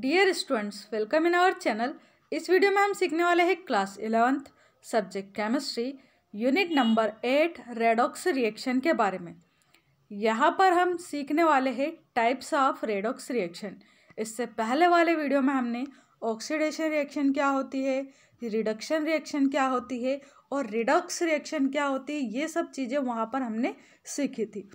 Dear students welcome in our channel इस video में हम सीखने वाले हैं class eleventh subject chemistry unit number eight redox reaction के बारे में यहाँ पर हम सीखने वाले हैं टाइप्स ऑफ रेडॉक्स रिएक्शन इससे पहले वाले वीडियो में हमने ऑक्सीडेशन रिएक्शन क्या होती है रिडक्शन रिएक्शन क्या होती है और रिडक्स रिएक्शन क्या होती है ये सब चीज़ें वहाँ पर हमने सीखी थी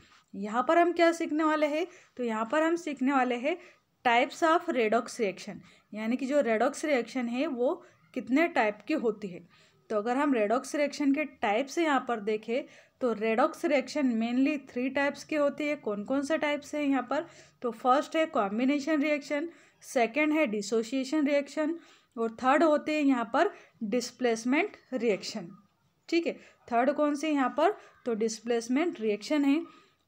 यहाँ पर हम क्या सीखने वाले हैं तो यहाँ पर हम सीखने वाले हैं टाइप्स ऑफ रेडॉक्स रिएक्शन यानी कि जो रेडॉक्स रिएक्शन है वो कितने टाइप की होती है तो अगर हम रेडॉक्स रिएक्शन के टाइप्स यहाँ पर देखें तो redox reaction mainly three types की होती है कौन कौन से टाइप्स हैं यहाँ पर तो फर्स्ट है कॉम्बिनेशन रिएक्शन सेकेंड है डिसोसिएशन रिएक्शन और थर्ड होते हैं यहाँ पर डिस्प्लेसमेंट रिएक्शन ठीक है थर्ड कौन से यहाँ पर तो डिस्प्लेसमेंट रिएक्शन है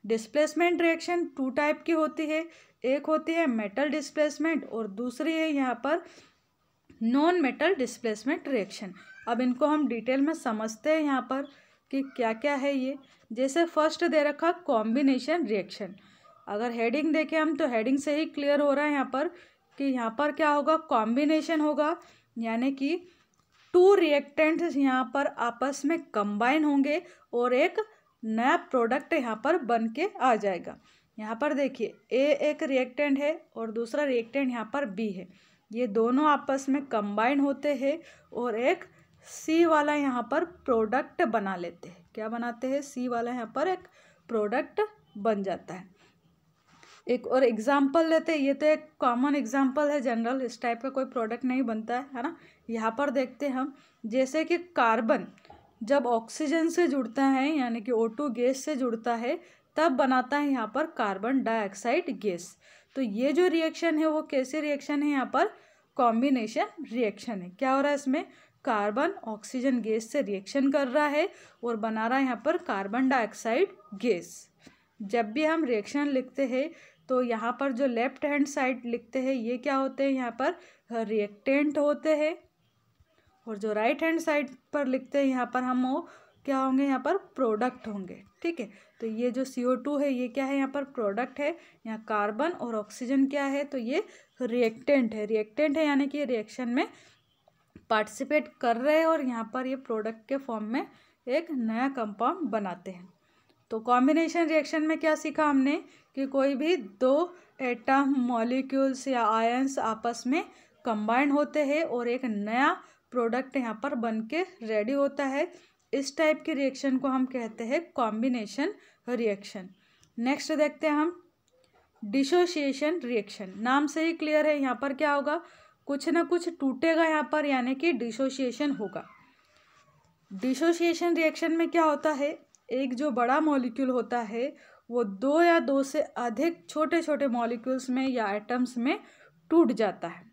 डिस्प्लेसमेंट रिएक्शन टू टाइप की होती है एक होती है मेटल डिस्प्लेसमेंट और दूसरी है यहाँ पर नॉन मेटल डिस्प्लेसमेंट रिएक्शन अब इनको हम डिटेल में समझते हैं यहाँ पर कि क्या क्या है ये जैसे फर्स्ट दे रखा कॉम्बिनेशन रिएक्शन अगर हेडिंग देखें हम तो हेडिंग से ही क्लियर हो रहा है यहाँ पर कि यहाँ पर क्या होगा कॉम्बिनेशन होगा यानी कि टू रिएक्टेंट्स यहाँ पर आपस में कंबाइन होंगे और एक नया प्रोडक्ट यहाँ पर बन के आ जाएगा यहाँ पर देखिए ए एक रिएक्टेंट है और दूसरा रिएक्टेंट यहाँ पर बी है ये दोनों आपस में कंबाइन होते हैं और एक सी वाला यहाँ पर प्रोडक्ट बना लेते हैं क्या बनाते हैं सी वाला यहाँ पर एक प्रोडक्ट बन जाता है एक और एग्जाम्पल लेते हैं ये तो एक कॉमन एग्जाम्पल है जनरल इस टाइप का कोई प्रोडक्ट नहीं बनता है है ना यहाँ पर देखते हम जैसे कि कार्बन जब ऑक्सीजन से जुड़ता है यानी कि ओ टू गैस से जुड़ता है तब बनाता है यहाँ पर कार्बन डाइऑक्साइड गैस तो ये जो रिएक्शन है वो कैसे रिएक्शन है यहाँ पर कॉम्बिनेशन रिएक्शन है क्या हो रहा है इसमें कार्बन ऑक्सीजन गैस से रिएक्शन कर रहा है और बना रहा है यहाँ पर कार्बन डाइऑक्साइड गैस जब भी हम रिएक्शन लिखते हैं तो यहाँ पर जो लेफ्ट हैंड साइड लिखते हैं ये क्या होते हैं यहाँ पर रिएक्टेंट होते हैं और जो राइट हैंड साइड पर लिखते हैं यहाँ पर हम वो क्या होंगे यहाँ पर प्रोडक्ट होंगे ठीक है तो ये जो सी ओ टू है ये क्या है यहाँ पर प्रोडक्ट है यहाँ कार्बन और ऑक्सीजन क्या है तो ये रिएक्टेंट है रिएक्टेंट है यानी कि रिएक्शन में पार्टिसिपेट कर रहे हैं और यहाँ पर ये प्रोडक्ट के फॉर्म में एक नया कंपाउंड बनाते हैं तो कॉम्बिनेशन रिएक्शन में क्या सीखा हमने कि कोई भी दो एटम मॉलिक्यूल्स या आयंस आपस में कंबाइन होते हैं और एक नया प्रोडक्ट यहाँ पर बन के रेडी होता है इस टाइप के रिएक्शन को हम कहते हैं कॉम्बिनेशन रिएक्शन नेक्स्ट देखते हैं हम डिसोसिएशन रिएक्शन नाम से ही क्लियर है यहाँ पर क्या होगा कुछ ना कुछ टूटेगा यहाँ पर यानी कि डिसोसिएशन होगा डिसोसिएशन रिएक्शन में क्या होता है एक जो बड़ा मॉलिक्यूल होता है वो दो या दो से अधिक छोटे छोटे मॉलिक्यूल्स में या एटम्स में टूट जाता है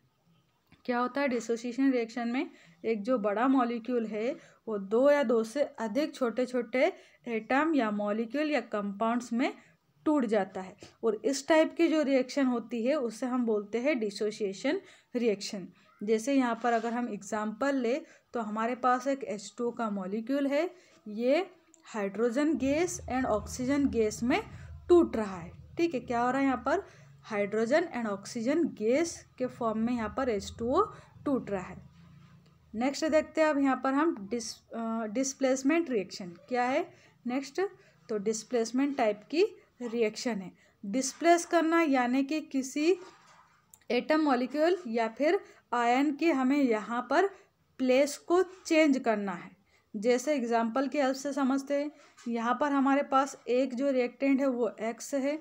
क्या होता है डिसोसिएशन रिएक्शन में एक जो बड़ा मॉलिक्यूल है वो दो या दो से अधिक छोटे छोटे एटम या मॉलिक्यूल या कंपाउंड्स में टूट जाता है और इस टाइप की जो रिएक्शन होती है उसे हम बोलते हैं डिसोसिएशन रिएक्शन जैसे यहाँ पर अगर हम एग्ज़ाम्पल ले तो हमारे पास एक एच टू का मॉलिक्यूल है ये hydrogen gas and oxygen gas में टूट रहा है ठीक है क्या हो रहा है यहाँ पर हाइड्रोजन एंड ऑक्सीजन गैस के फॉर्म में यहाँ पर एच टू ओ टूट रहा है नेक्स्ट देखते हैं अब यहाँ पर हम डिस डिस्प्लेसमेंट रिएक्शन क्या है नेक्स्ट तो डिस्प्लेसमेंट टाइप की रिएक्शन है डिस्प्लेस करना यानी कि किसी एटम मॉलिक्यूल या फिर आयन के हमें यहाँ पर प्लेस को चेंज करना है जैसे एग्जाम्पल के हेल्प से समझते हैं यहाँ पर हमारे पास एक जो रिएक्टेंट है वो एक्स है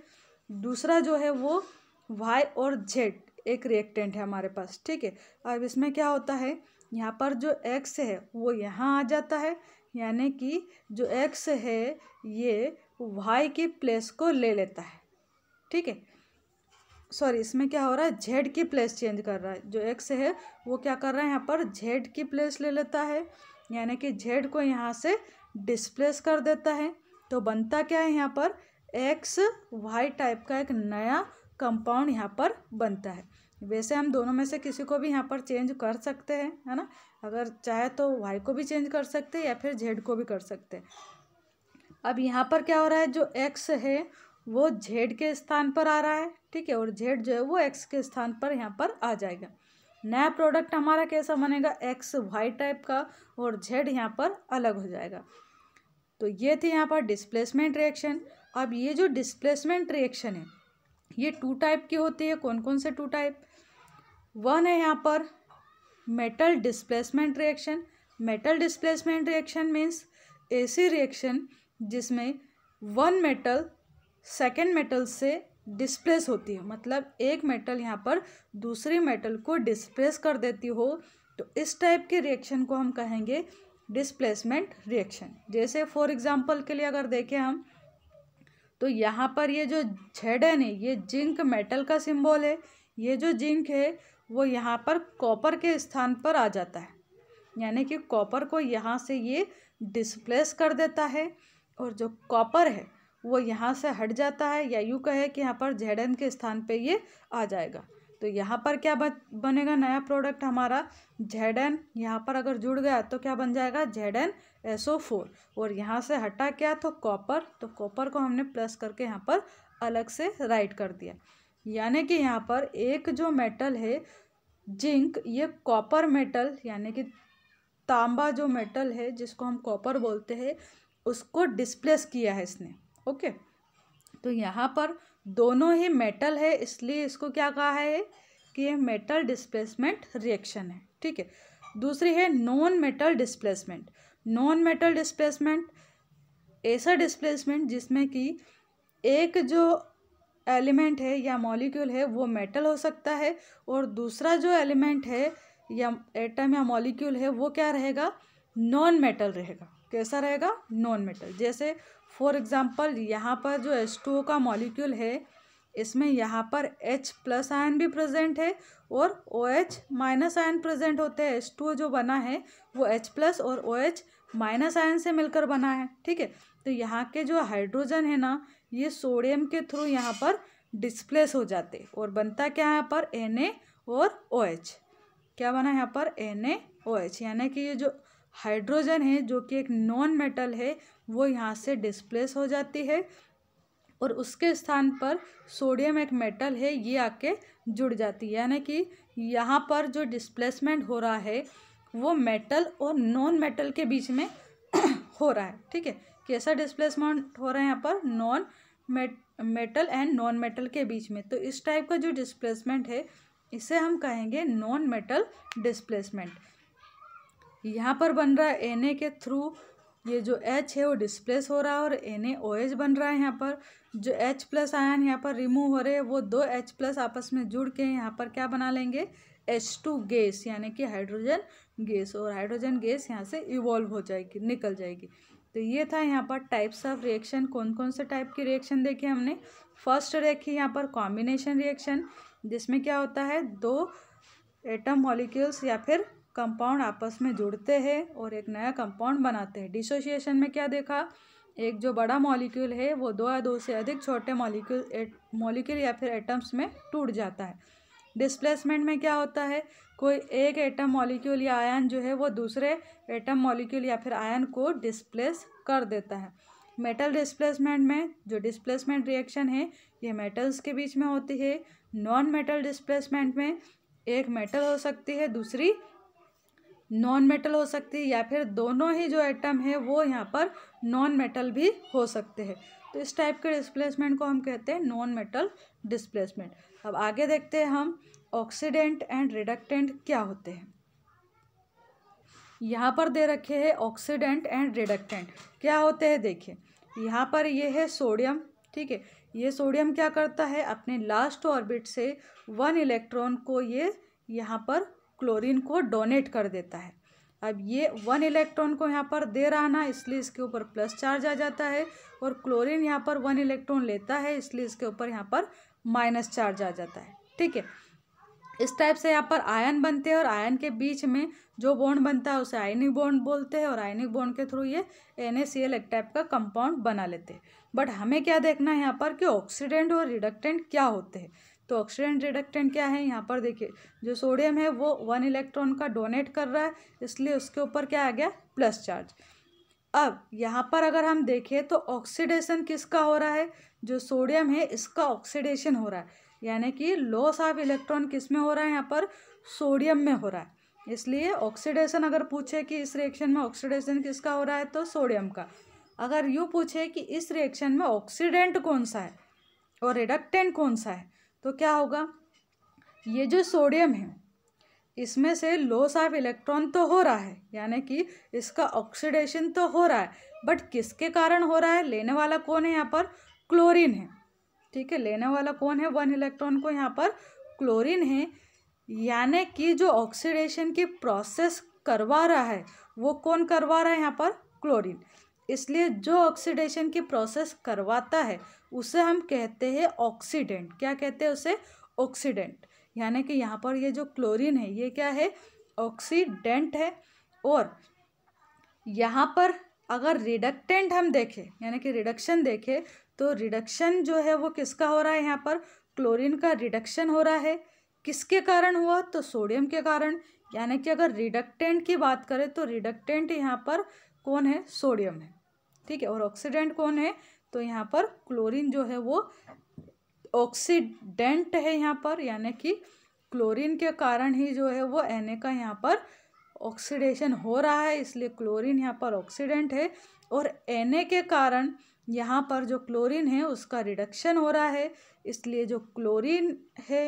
दूसरा जो है वो वाई और जेड एक रिएक्टेंट है हमारे पास ठीक है अब इसमें क्या होता है यहाँ पर जो एक्स है वो यहाँ आ जाता है यानी कि जो एक्स है ये वाई की प्लेस को ले लेता है ठीक है सॉरी इसमें क्या हो रहा है जेड की प्लेस चेंज कर रहा है जो एक्स है वो क्या कर रहा है यहाँ पर जेड की प्लेस ले लेता है यानी कि जेड को यहाँ से डिस्प्लेस कर देता है तो बनता क्या है यहाँ पर एक्स वाई टाइप का एक नया कंपाउंड यहाँ पर बनता है वैसे हम दोनों में से किसी को भी यहाँ पर चेंज कर सकते हैं है ना अगर चाहे तो वाई को भी चेंज कर सकते हैं या फिर जेड को भी कर सकते हैं अब यहाँ पर क्या हो रहा है जो एक्स है वो जेड के स्थान पर आ रहा है ठीक है और जेड जो है वो एक्स के स्थान पर यहाँ पर आ जाएगा नया प्रोडक्ट हमारा कैसा बनेगा एक्स वाई टाइप का और जेड यहाँ पर अलग हो जाएगा तो ये थे यहाँ पर डिस्प्लेसमेंट रिएक्शन अब ये जो डिस्प्लेसमेंट रिएक्शन है ये टू टाइप की होती है कौन कौन से टू टाइप वन है यहाँ पर metal displacement reaction metal displacement reaction means ऐसी रिएक्शन जिसमें वन मेटल सेकेंड मेटल से डिस्प्लेस होती है मतलब एक मेटल यहाँ पर दूसरे मेटल को डिस्प्लेस कर देती हो तो इस टाइप के रिएक्शन को हम कहेंगे डिस्प्लेसमेंट रिएक्शन जैसे फॉर एग्जांपल के लिए अगर देखें हम तो यहाँ पर ये जो झेडन है ये जिंक मेटल का सिंबल है ये जो जिंक है वो यहाँ पर कॉपर के स्थान पर आ जाता है यानी कि कॉपर को यहाँ से ये डिस्प्लेस कर देता है और जो कॉपर है वो यहाँ से हट जाता है या यूँ कहे कि यहाँ पर जेडन के स्थान पे ये आ जाएगा तो यहाँ पर क्या बनेगा नया प्रोडक्ट हमारा जेडन यहाँ पर अगर जुड़ गया तो क्या बन जाएगा जेडन एसओ फोर और यहाँ से हटा क्या तो कॉपर तो कॉपर को हमने प्लस करके यहाँ पर अलग से राइट कर दिया यानी कि यहाँ पर एक जो मेटल है जिंक ये कॉपर मेटल यानी कि तांबा जो मेटल है जिसको हम कॉपर बोलते हैं उसको डिस्प्लेस किया है इसने ओके तो यहाँ पर दोनों ही मेटल है इसलिए इसको क्या कहा है कि ये मेटल डिस्प्लेसमेंट रिएक्शन है ठीक है दूसरी है non metal displacement non metal displacement ऐसा डिस्प्लेसमेंट जिसमें कि एक जो एलिमेंट है या मॉलिक्यूल है वो मेटल हो सकता है और दूसरा जो एलिमेंट है या एटम या मॉलिक्यूल है वो क्या रहेगा नॉन मेटल रहेगा कैसा रहेगा नॉन मेटल जैसे फॉर एग्ज़ाम्पल यहाँ पर जो एस टू का मॉलिक्यूल है इसमें यहाँ पर एच प्लस आयन भी प्रेजेंट है और O H minus ion present होते हैं एस टू जो बना है वो एच प्लस और ओ एच माइनस आयन से मिलकर बना है ठीक है तो यहाँ के जो हाइड्रोजन है ना ये सोडियम के थ्रू यहाँ पर डिस्प्लेस हो जाते और बनता क्या है यहाँ पर एन और ओ OH. क्या बना यहाँ पर एन ए ओ एच यानी कि ये जो हाइड्रोजन है जो कि एक नॉन मेटल है वो यहाँ से डिस्प्लेस हो जाती है और उसके स्थान पर सोडियम एक मेटल है ये आके जुड़ जाती है यानी कि यहाँ पर जो डिस्प्लेसमेंट हो रहा है वो मेटल और नॉन मेटल के बीच में हो रहा है ठीक है कैसा डिस्प्लेसमेंट हो रहा है यहाँ पर non met metal and non metal के बीच में तो इस टाइप का जो डिस्प्लेसमेंट है इसे हम कहेंगे नॉन मेटल डिस्प्लेसमेंट यहाँ पर बन रहा है एन के थ्रू ये जो एच है वो डिस्प्लेस हो रहा है और एन ए ओ एच बन रहा है यहाँ पर जो एच प्लस आयन यहाँ पर रिमूव हो रहे हैं वो दो एच प्लस आपस में जुड़ के यहाँ पर क्या बना लेंगे एच टू गैस यानी कि हाइड्रोजन गैस और हाइड्रोजन गैस यहाँ से इवॉल्व हो जाएगी निकल जाएगी तो ये था यहाँ पर टाइप्स ऑफ रिएक्शन कौन कौन से टाइप की रिएक्शन देखे हमने फर्स्ट देखी यहाँ पर कॉम्बिनेशन रिएक्शन जिसमें क्या होता है दो एटम मॉलिक्यूल्स या फिर कंपाउंड आपस में जुड़ते हैं और एक नया कंपाउंड बनाते हैं डिसोसिएशन में क्या देखा एक जो बड़ा मॉलिक्यूल है वो दो या दो से अधिक छोटे मॉलिक्यूल मॉलिक्यूल या फिर एटम्स में टूट जाता है डिस्प्लेसमेंट में क्या होता है कोई एक एटम मॉलिक्यूल या आयन जो है वो दूसरे एटम मॉलिक्यूल या फिर आयन को डिस्प्लेस कर देता है मेटल डिस्प्लेसमेंट में जो डिस्प्लेसमेंट रिएक्शन है ये मेटल्स के बीच में होती है नॉन मेटल डिस्प्लेसमेंट में एक मेटल हो सकती है दूसरी नॉन मेटल हो सकती है या फिर दोनों ही जो एटम है वो यहाँ पर नॉन मेटल भी हो सकते हैं तो इस टाइप के डिस्प्लेसमेंट को हम कहते हैं नॉन मेटल डिस्प्लेसमेंट अब आगे देखते हैं हम ऑक्सीडेंट एंड रिडक्टेंट क्या होते हैं यहाँ पर दे रखे हैं ऑक्सीडेंट एंड रिडक्टेंट क्या होते हैं देखिए यहाँ पर ये है सोडियम ठीक है ये सोडियम क्या करता है अपने लास्ट ऑर्बिट से वन इलेक्ट्रॉन को ये यहाँ पर क्लोरीन को डोनेट कर देता है अब ये वन इलेक्ट्रॉन को यहाँ पर दे रहा ना इसलिए इसके ऊपर प्लस चार्ज आ जाता है और क्लोरीन यहाँ पर वन इलेक्ट्रॉन लेता है इसलिए इसके ऊपर यहाँ पर माइनस चार्ज आ जाता है ठीक है इस टाइप से यहाँ पर आयन बनते हैं और आयन के बीच में जो बॉन्ड बनता है उसे आयनिक बॉन्ड बोलते हैं और आयनिक बॉन्ड के थ्रू ये एन एक टाइप का कंपाउंड बना लेते हैं बट हमें क्या देखना है यहाँ पर कि ऑक्सीडेंट और रिडक्टेंट क्या होते हैं तो ऑक्सीडेंट रिडक्टेंट क्या है यहाँ पर देखिए जो सोडियम है वो वन इलेक्ट्रॉन का डोनेट कर रहा है इसलिए उसके ऊपर क्या आ गया प्लस चार्ज अब यहाँ पर अगर हम देखें तो ऑक्सीडेशन किसका हो रहा है जो सोडियम है इसका ऑक्सीडेशन हो रहा है यानी कि लॉस ऑफ इलेक्ट्रॉन किस में हो रहा है यहाँ पर सोडियम में हो रहा है इसलिए ऑक्सीडेशन अगर पूछे कि इस रिएक्शन में ऑक्सीडेशन किसका हो रहा है तो सोडियम का अगर यूँ पूछे कि इस रिएक्शन में ऑक्सीडेंट कौन सा है और रिडक्टेंट कौन सा है तो क्या होगा ये जो सोडियम है इसमें से लॉस ऑफ इलेक्ट्रॉन तो हो रहा है यानी कि इसका ऑक्सीडेशन तो हो रहा है बट किसके कारण हो रहा है लेने वाला कौन है यहाँ पर क्लोरीन है ठीक है लेने वाला कौन है वन इलेक्ट्रॉन को यहाँ पर क्लोरीन है यानी कि जो ऑक्सीडेशन की प्रोसेस करवा रहा है वो कौन करवा रहा है यहाँ पर क्लोरीन इसलिए जो ऑक्सीडेशन की प्रोसेस करवाता है उसे हम कहते हैं ऑक्सीडेंट क्या कहते हैं उसे ऑक्सीडेंट यानी कि यहाँ पर ये जो क्लोरीन है ये क्या है ऑक्सीडेंट है और यहाँ पर अगर रिडक्टेंट हम देखें यानी कि रिडक्शन देखें तो रिडक्शन जो है वो किसका हो रहा है यहाँ पर क्लोरीन का रिडक्शन हो रहा है किसके कारण हुआ तो सोडियम के कारण यानी कि अगर रिडक्टेंट की बात करें तो रिडक्टेंट यहाँ पर कौन है सोडियम है ठीक है और ऑक्सीडेंट कौन है तो यहाँ पर क्लोरीन जो है वो ऑक्सीडेंट है यहाँ पर यानी कि क्लोरीन के कारण ही जो है वो एन का यहाँ पर ऑक्सीडेशन हो रहा है इसलिए क्लोरीन यहाँ पर ऑक्सीडेंट है और एन के कारण यहाँ पर जो क्लोरीन है उसका रिडक्शन हो रहा है इसलिए जो क्लोरीन है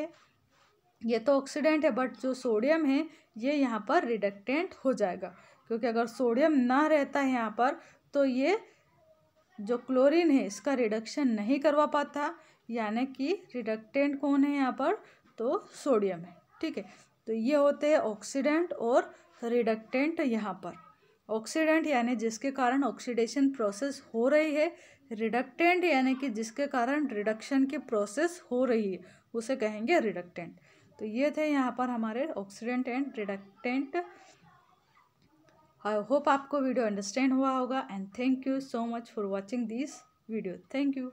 ये तो ऑक्सीडेंट है बट जो सोडियम है ये यहाँ पर रिडक्टेंट हो जाएगा क्योंकि अगर सोडियम ना रहता है यहाँ पर तो ये जो क्लोरीन है इसका रिडक्शन नहीं करवा पाता यानी कि रिडक्टेंट कौन है यहाँ पर तो सोडियम है ठीक है तो ये होते हैं ऑक्सीडेंट और रिडक्टेंट यहाँ पर ऑक्सीडेंट यानी जिसके कारण ऑक्सीडेशन प्रोसेस हो रही है रिडक्टेंट यानी कि जिसके कारण रिडक्शन की प्रोसेस हो रही है उसे कहेंगे रिडक्टेंट तो ये थे यहाँ पर हमारे oxidant and reductant I hope आपको वीडियो अंडरस्टैंड हुआ होगा and thank you so much for watching this video thank you